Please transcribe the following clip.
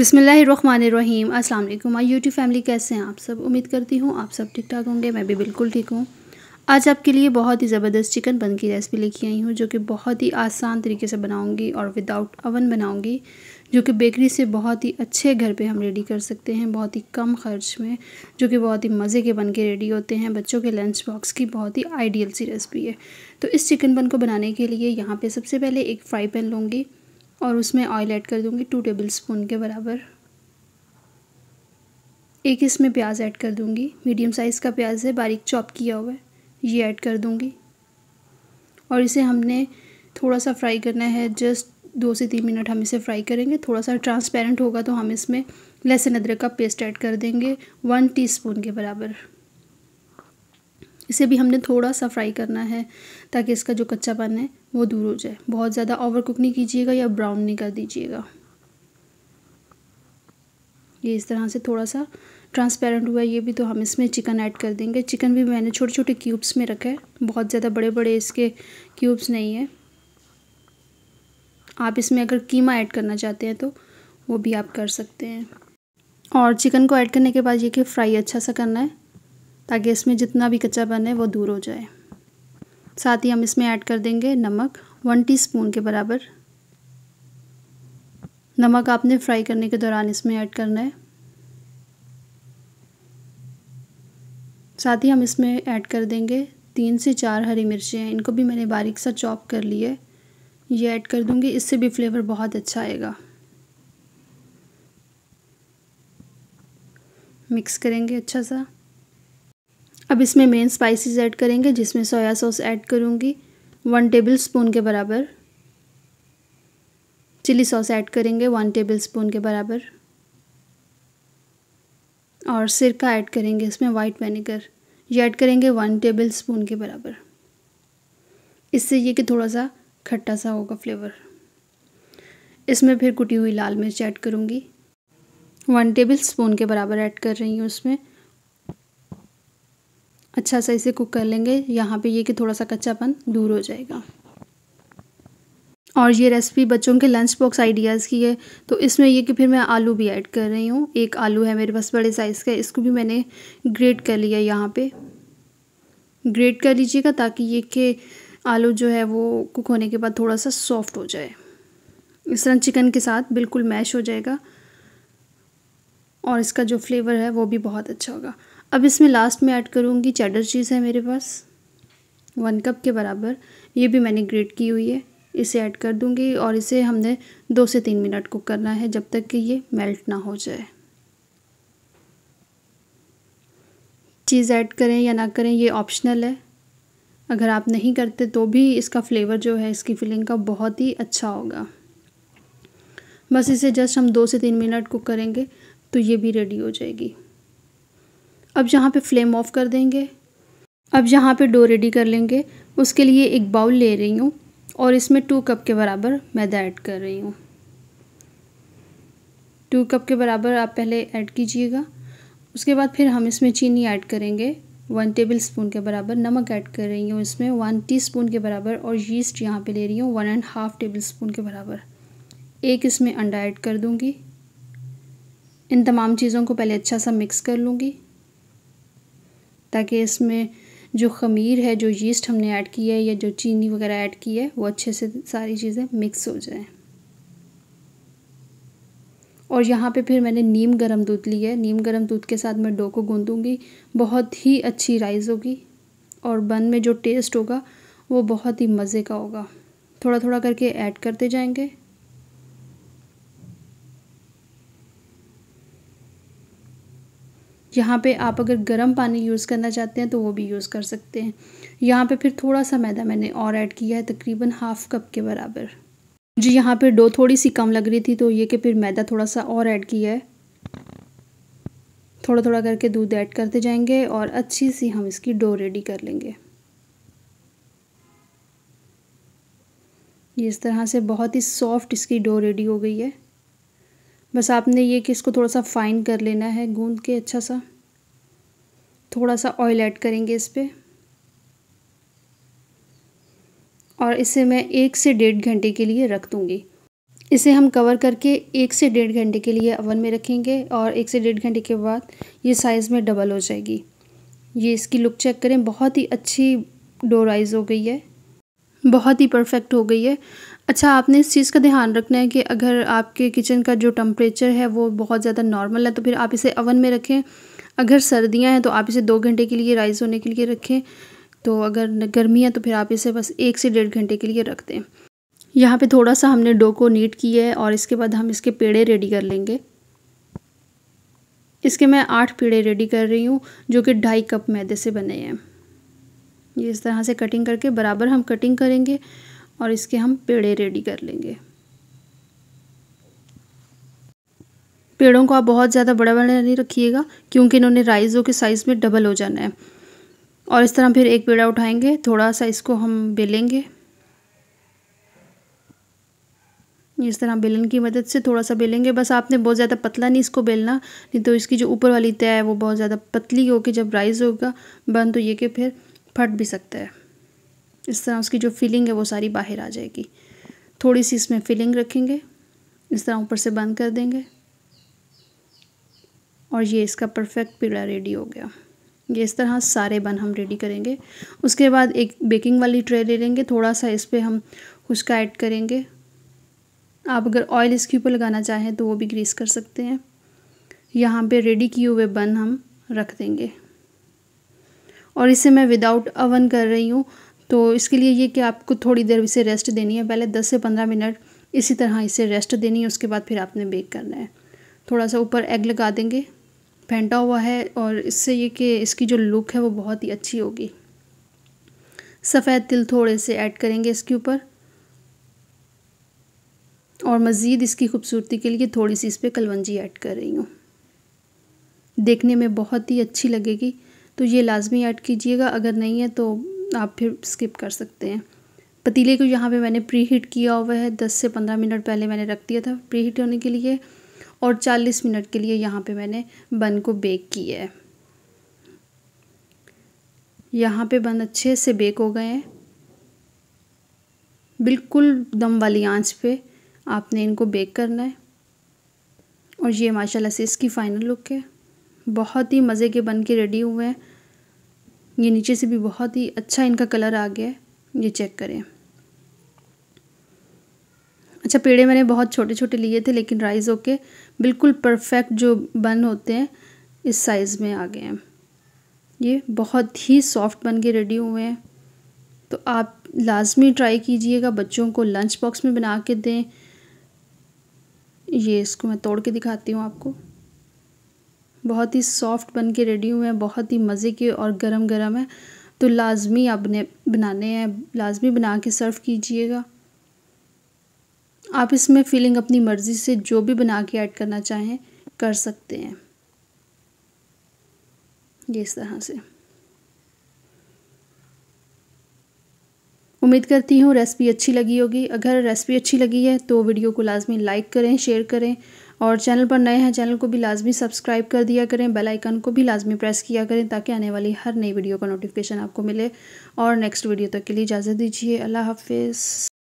अस्सलाम वालेकुम my YouTube family कैसे हैं आप सब उम्मीद करती हूँ आप सब ठीक ठाक होंगे मैं भी बिल्कुल ठीक हूँ आज आपके लिए बहुत ही ज़बरदस्त चिकन बन की रेसिपी लेके आई हूँ जो कि बहुत ही आसान तरीके से बनाऊँगी और विदाउट अवन बनाऊँगी जो कि बेकरी से बहुत ही अच्छे घर पर हम रेडी कर सकते हैं बहुत ही कम खर्च में जो कि बहुत ही मज़े के बन के रेडी होते हैं बच्चों के लंच बॉक्स की बहुत ही आइडियल सी रेसिपी है तो इस चिकन बन को बनाने के लिए यहाँ पर सबसे पहले एक फ्राई पैन लूँगी और उसमें ऑयल ऐड कर दूँगी टू टेबल स्पून के बराबर एक इसमें प्याज ऐड कर दूँगी मीडियम साइज़ का प्याज है बारीक चॉप किया हुआ है ये ऐड कर दूँगी और इसे हमने थोड़ा सा फ्राई करना है जस्ट दो से तीन मिनट हम इसे फ्राई करेंगे थोड़ा सा ट्रांसपेरेंट होगा तो हम इसमें लहसुन अदरक का पेस्ट ऐड कर देंगे वन टीस्पून के बराबर इसे भी हमने थोड़ा सा फ्राई करना है ताकि इसका जो कच्चापन है वो दूर हो जाए बहुत ज़्यादा ओवर कुक नहीं कीजिएगा या ब्राउन नहीं कर दीजिएगा ये इस तरह से थोड़ा सा ट्रांसपेरेंट हुआ है ये भी तो हम इसमें चिकन ऐड कर देंगे चिकन भी मैंने छोटे छोटे क्यूब्स में रखा है बहुत ज़्यादा बड़े बड़े इसके क्यूब्स नहीं है आप इसमें अगर कीमा ऐड करना चाहते हैं तो वो भी आप कर सकते हैं और चिकन को ऐड करने के बाद ये कि फ्राई अच्छा सा करना है ताकि इसमें जितना भी कच्चापन है वो दूर हो जाए साथ ही हम इसमें ऐड कर देंगे नमक वन टीस्पून के बराबर नमक आपने फ्राई करने के दौरान इसमें ऐड करना है साथ ही हम इसमें ऐड कर देंगे तीन से चार हरी मिर्चें हैं इनको भी मैंने बारीक सा चॉप कर लिए ये ऐड कर दूँगी इससे भी फ्लेवर बहुत अच्छा आएगा मिक्स करेंगे अच्छा सा अब इसमें मेन स्पाइसेस ऐड करेंगे जिसमें सोया सॉस ऐड करूँगी वन टेबल स्पून के बराबर चिली सॉस ऐड करेंगे वन टेबल स्पून के बराबर और सिरका ऐड करेंगे इसमें वाइट वेनेगर ये ऐड करेंगे वन टेबल स्पून के बराबर इससे ये कि थोड़ा सा खट्टा सा होगा फ्लेवर इसमें फिर कुटी हुई लाल मिर्च ऐड करूँगी वन टेबल स्पून के बराबर ऐड कर रही हूँ उसमें अच्छा सा इसे कुक कर लेंगे यहाँ पे ये कि थोड़ा सा कच्चापन दूर हो जाएगा और ये रेसिपी बच्चों के लंच बॉक्स आइडियाज़ की है तो इसमें ये कि फिर मैं आलू भी ऐड कर रही हूँ एक आलू है मेरे पास बड़े साइज़ का इसको भी मैंने ग्रेट कर लिया यहाँ पे ग्रेट कर लीजिएगा ताकि ये कि आलू जो है वो कुक होने के बाद थोड़ा सा सॉफ्ट हो जाए इस तरह चिकन के साथ बिल्कुल मैश हो जाएगा और इसका जो फ्लेवर है वो भी बहुत अच्छा होगा अब इसमें लास्ट में ऐड करूँगी चैडर चीज़ है मेरे पास वन कप के बराबर ये भी मैंने ग्रेट की हुई है इसे ऐड कर दूँगी और इसे हमने दो से तीन मिनट कुक करना है जब तक कि ये मेल्ट ना हो जाए चीज़ ऐड करें या ना करें ये ऑप्शनल है अगर आप नहीं करते तो भी इसका फ्लेवर जो है इसकी फिलिंग का बहुत ही अच्छा होगा बस इसे जस्ट हम दो से तीन मिनट कुक करेंगे तो ये भी रेडी हो जाएगी अब यहाँ पे फ्लेम ऑफ कर देंगे अब यहाँ पे डो रेडी कर लेंगे उसके लिए एक बाउल ले रही हूँ और इसमें टू कप के बराबर मैदा ऐड कर रही हूँ टू कप के बराबर आप पहले ऐड कीजिएगा उसके बाद फिर हम इसमें चीनी ऐड करेंगे वन टेबल स्पून के बराबर नमक ऐड कर रही हूँ इसमें वन टीस्पून के बराबर और यीस्ट यहाँ पे ले रही हूँ one and half tablespoon के बराबर एक इसमें अंडा ऐड कर दूँगी इन तमाम चीज़ों को पहले अच्छा सा मिक्स कर लूँगी ताकि इसमें जो खमीर है जो यीस्ट हमने ऐड किया है या जो चीनी वगैरह ऐड की है वो अच्छे से सारी चीज़ें मिक्स हो जाए और यहाँ पे फिर मैंने नीम गरम दूध लिया है नीम गरम दूध के साथ मैं डो को गूँधूँगी बहुत ही अच्छी राइस होगी और बन में जो टेस्ट होगा वो बहुत ही मज़े का होगा थोड़ा थोड़ा करके ऐड करते जाएंगे यहाँ पे आप अगर गर्म पानी यूज़ करना चाहते हैं तो वो भी यूज़ कर सकते हैं यहाँ पे फिर थोड़ा सा मैदा मैंने और ऐड किया है तकरीबन हाफ़ कप के बराबर जी यहाँ पे डो थोड़ी सी कम लग रही थी तो ये कि फिर मैदा थोड़ा सा और ऐड किया है थोड़ा थोड़ा करके दूध ऐड करते जाएंगे और अच्छी सी हम इसकी डो रेडी कर लेंगे इस तरह से बहुत ही सॉफ्ट इसकी डो रेडी हो गई है बस आपने ये कि इसको थोड़ा सा फाइन कर लेना है गूंद के अच्छा सा थोड़ा सा ऑयल ऐड करेंगे इस पर और इसे मैं एक से डेढ़ घंटे के लिए रख दूँगी इसे हम कवर करके एक से डेढ़ घंटे के लिए अवन में रखेंगे और एक से डेढ़ घंटे के बाद ये साइज़ में डबल हो जाएगी ये इसकी लुक चेक करें बहुत ही अच्छी डोराइज हो गई है बहुत ही परफेक्ट हो गई है अच्छा आपने इस चीज़ का ध्यान रखना है कि अगर आपके किचन का जो टम्परेचर है वो बहुत ज़्यादा नॉर्मल है तो फिर आप इसे अवन में रखें अगर सर्दियाँ हैं तो आप इसे दो घंटे के लिए राइस होने के लिए रखें तो अगर गर्मी है तो फिर आप इसे बस एक से डेढ़ घंटे के लिए रख दें यहाँ पे थोड़ा सा हमने डो को नीट किया है और इसके बाद हम इसके पेड़े रेडी कर लेंगे इसके मैं आठ पेड़े रेडी कर रही हूँ जो कि ढाई कप मैदे से बने हैं ये इस तरह से कटिंग करके बराबर हम कटिंग करेंगे और इसके हम पेड़े रेडी कर लेंगे पेड़ों को आप बहुत ज़्यादा बड़ा बड़ा नहीं रखिएगा क्योंकि इन्होंने राइज़ों के साइज़ में डबल हो जाना है और इस तरह फिर एक पेड़ा उठाएंगे थोड़ा सा इसको हम बेलेंगे इस तरह बेलन की मदद से थोड़ा सा बेलेंगे बस आपने बहुत ज़्यादा पतला नहीं इसको बेलना नहीं तो इसकी जो ऊपर वाली तय है वो बहुत ज़्यादा पतली होगी जब राइज़ होगा बंद तो ये कि फिर फट भी सकता है इस तरह उसकी जो फिलिंग है वो सारी बाहर आ जाएगी थोड़ी सी इसमें फिलिंग रखेंगे इस तरह ऊपर से बंद कर देंगे और ये इसका परफेक्ट पीड़ा रेडी हो गया ये इस तरह सारे बन हम रेडी करेंगे उसके बाद एक बेकिंग वाली ट्रे ले लेंगे थोड़ा सा इस पर हम उसका ऐड करेंगे आप अगर ऑयल इसके ऊपर लगाना चाहें तो वो भी ग्रीस कर सकते हैं यहाँ पे रेडी किए हुए बन हम रख देंगे और इसे मैं विदाउट अवन कर रही हूँ तो इसके लिए ये कि आपको थोड़ी देर इसे रेस्ट देनी है पहले दस से पंद्रह मिनट इसी तरह इसे रेस्ट देनी है उसके बाद फिर आपने बेक करना है थोड़ा सा ऊपर एग लगा देंगे फेंटा हुआ है और इससे ये कि इसकी जो लुक है वो बहुत ही अच्छी होगी सफ़ेद तिल थोड़े से ऐड करेंगे इसके ऊपर और मज़ीद इसकी खूबसूरती के लिए थोड़ी सी इस पर कलवंजी ऐड कर रही हूँ देखने में बहुत ही अच्छी लगेगी तो ये लाजमी ऐड कीजिएगा अगर नहीं है तो तो आप फिर स्किप कर सकते हैं पतीले को यहाँ पे मैंने प्री हीट किया हुआ है दस से पंद्रह मिनट पहले मैंने रख दिया था प्री हीट होने के लिए और चालीस मिनट के लिए यहाँ पे मैंने बन को बेक किया है यहाँ पे बन अच्छे से बेक हो गए हैं बिल्कुल दम वाली आंच पे आपने इनको बेक करना है और ये माशाल्लाह से इसकी फ़ाइनल लुक है बहुत ही मज़े के बन के रेडी हुए हैं ये नीचे से भी बहुत ही अच्छा इनका कलर आ गया है ये चेक करें अच्छा पेड़े मैंने बहुत छोटे छोटे लिए थे लेकिन राइज होके बिल्कुल परफेक्ट जो बन होते हैं इस साइज़ में आ गए हैं ये बहुत ही सॉफ्ट बन के रेडी हुए हैं तो आप लाजमी ट्राई कीजिएगा बच्चों को लंच बॉक्स में बना के दें ये इसको मैं तोड़ के दिखाती हूँ आपको बहुत ही सॉफ्ट बन के रेडी हुए हैं बहुत ही मज़े के और गरम गरम है तो लाजमी आपने बनाने हैं लाजमी बना के सर्व कीजिएगा आप इसमें फीलिंग अपनी मर्ज़ी से जो भी बना के ऐड करना चाहें कर सकते हैं ये इस तरह से उम्मीद करती हूँ रेसिपी अच्छी लगी होगी अगर रेसिपी अच्छी लगी है तो वीडियो को लाजमी लाइक करें शेयर करें और चैनल पर नए हैं चैनल को भी लाजमी सब्सक्राइब कर दिया करें बेल आइकन को भी लाजमी प्रेस किया करें ताकि आने वाली हर नई वीडियो का नोटिफिकेशन आपको मिले और नेक्स्ट वीडियो तक के लिए इजाज़त दीजिए अल्लाह हाफिज़